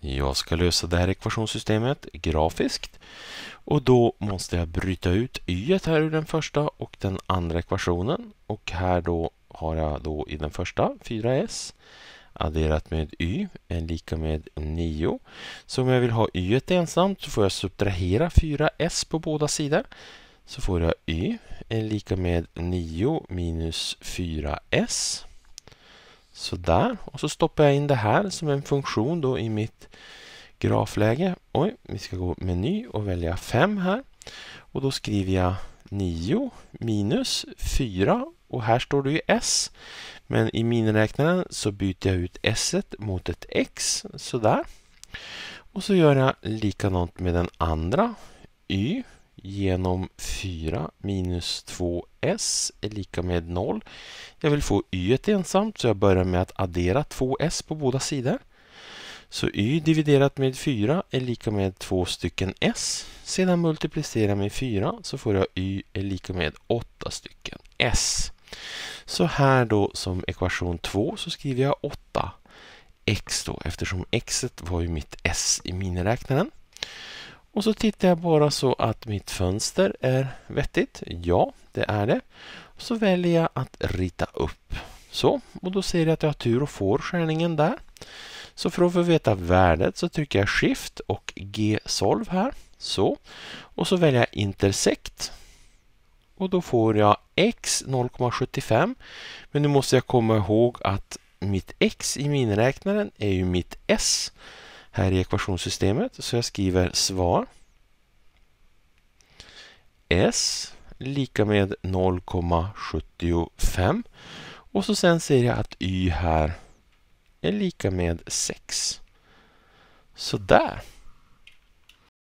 Jag ska lösa det här ekvationssystemet grafiskt och då måste jag bryta ut y här ur den första och den andra ekvationen och här då har jag då i den första 4s adderat med y är lika med 9. Så om jag vill ha y ensamt så får jag subtrahera 4s på båda sidor. Så får jag y är lika med 9 minus 4s Sådär, och så stoppar jag in det här som en funktion då i mitt grafläge. Oj, vi ska gå meny och välja 5 här. Och då skriver jag 9 minus 4 och här står det ju S. Men i miniräknaren så byter jag ut S mot ett X, sådär. Och så gör jag likadant med den andra, Y genom 4 minus 2s är lika med 0. Jag vill få y ensamt så jag börjar med att addera 2s på båda sidor. Så y dividerat med 4 är lika med 2 stycken s. Sedan multiplicerar jag med 4 så får jag y är lika med 8 stycken s. Så här då som ekvation 2 så skriver jag 8 x då eftersom x var ju mitt s i miniräknaren. Och så tittar jag bara så att mitt fönster är vettigt. Ja, det är det. så väljer jag att rita upp. Så, och då ser jag att jag har tur och får skärningen där. Så för att få veta värdet så trycker jag Shift och G-solv här. Så. Och så väljer jag Intersect. Och då får jag X 0,75. Men nu måste jag komma ihåg att mitt X i miniräknaren är ju mitt S här i ekvationssystemet. Så jag skriver svar. S lika med 0,75 och så sen säger jag att y här är lika med 6. Sådär.